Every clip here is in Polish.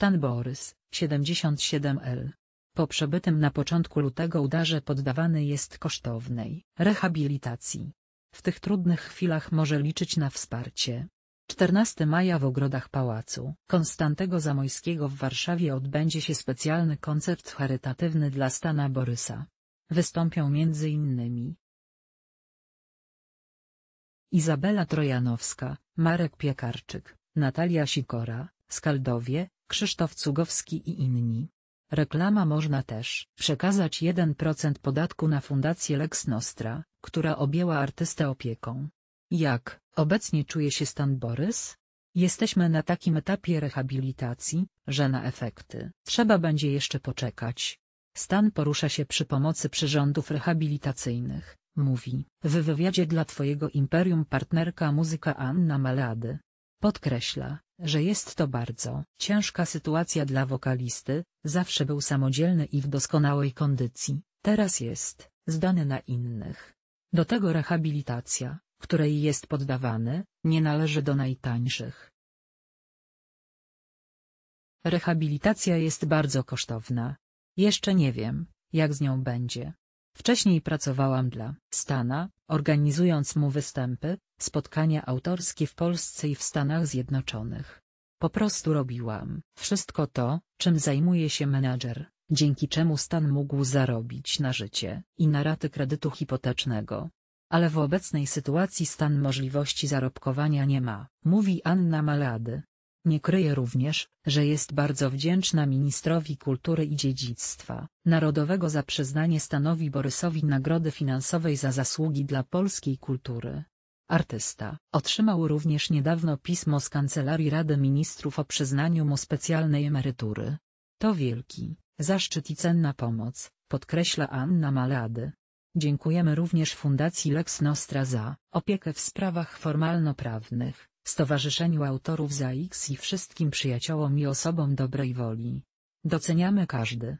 Stan Borys, 77L. Po przebytym na początku lutego udarze poddawany jest kosztownej rehabilitacji. W tych trudnych chwilach może liczyć na wsparcie. 14 maja w ogrodach Pałacu Konstantego Zamojskiego w Warszawie odbędzie się specjalny koncert charytatywny dla Stana Borysa. Wystąpią m.in. Izabela Trojanowska, Marek Piekarczyk, Natalia Sikora, Skaldowie, Krzysztof Cugowski i inni. Reklama można też przekazać 1% podatku na Fundację Lex Nostra, która objęła artystę opieką. Jak obecnie czuje się stan Borys? Jesteśmy na takim etapie rehabilitacji, że na efekty trzeba będzie jeszcze poczekać. Stan porusza się przy pomocy przyrządów rehabilitacyjnych, mówi w wywiadzie dla Twojego Imperium partnerka muzyka Anna Malady. Podkreśla, że jest to bardzo ciężka sytuacja dla wokalisty, zawsze był samodzielny i w doskonałej kondycji, teraz jest zdany na innych. Do tego rehabilitacja, której jest poddawany, nie należy do najtańszych. Rehabilitacja jest bardzo kosztowna. Jeszcze nie wiem, jak z nią będzie. Wcześniej pracowałam dla Stana, organizując mu występy, spotkania autorskie w Polsce i w Stanach Zjednoczonych. Po prostu robiłam wszystko to, czym zajmuje się menadżer, dzięki czemu Stan mógł zarobić na życie i na raty kredytu hipotecznego. Ale w obecnej sytuacji Stan możliwości zarobkowania nie ma, mówi Anna Malady. Nie kryje również, że jest bardzo wdzięczna ministrowi kultury i dziedzictwa narodowego za przyznanie stanowi Borysowi nagrody finansowej za zasługi dla polskiej kultury. Artysta otrzymał również niedawno pismo z Kancelarii Rady Ministrów o przyznaniu mu specjalnej emerytury. To wielki zaszczyt i cenna pomoc, podkreśla Anna Malady. Dziękujemy również Fundacji Lex Nostra za opiekę w sprawach formalno-prawnych. Stowarzyszeniu Autorów za X i wszystkim przyjaciołom i osobom dobrej woli. Doceniamy każdy.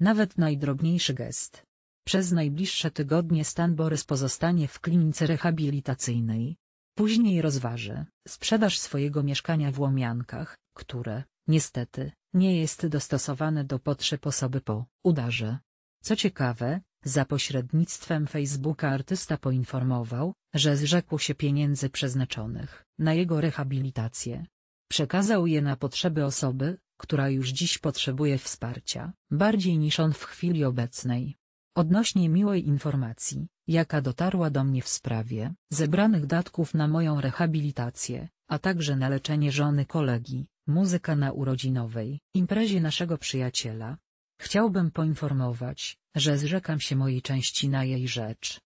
Nawet najdrobniejszy gest. Przez najbliższe tygodnie stan Borys pozostanie w klinice rehabilitacyjnej. Później rozważy sprzedaż swojego mieszkania w Łomiankach, które, niestety, nie jest dostosowane do potrzeb osoby po udarze. Co ciekawe, za pośrednictwem Facebooka artysta poinformował, że zrzekł się pieniędzy przeznaczonych na jego rehabilitację. Przekazał je na potrzeby osoby, która już dziś potrzebuje wsparcia, bardziej niż on w chwili obecnej. Odnośnie miłej informacji, jaka dotarła do mnie w sprawie zebranych datków na moją rehabilitację, a także na leczenie żony kolegi, muzyka na urodzinowej imprezie naszego przyjaciela, Chciałbym poinformować, że zrzekam się mojej części na jej rzecz.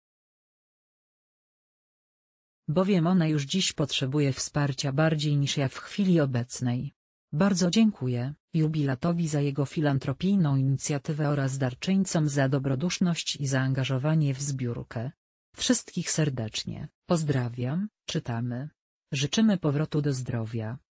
Bowiem ona już dziś potrzebuje wsparcia bardziej niż ja w chwili obecnej. Bardzo dziękuję jubilatowi za jego filantropijną inicjatywę oraz darczyńcom za dobroduszność i zaangażowanie w zbiórkę. Wszystkich serdecznie pozdrawiam, czytamy. Życzymy powrotu do zdrowia.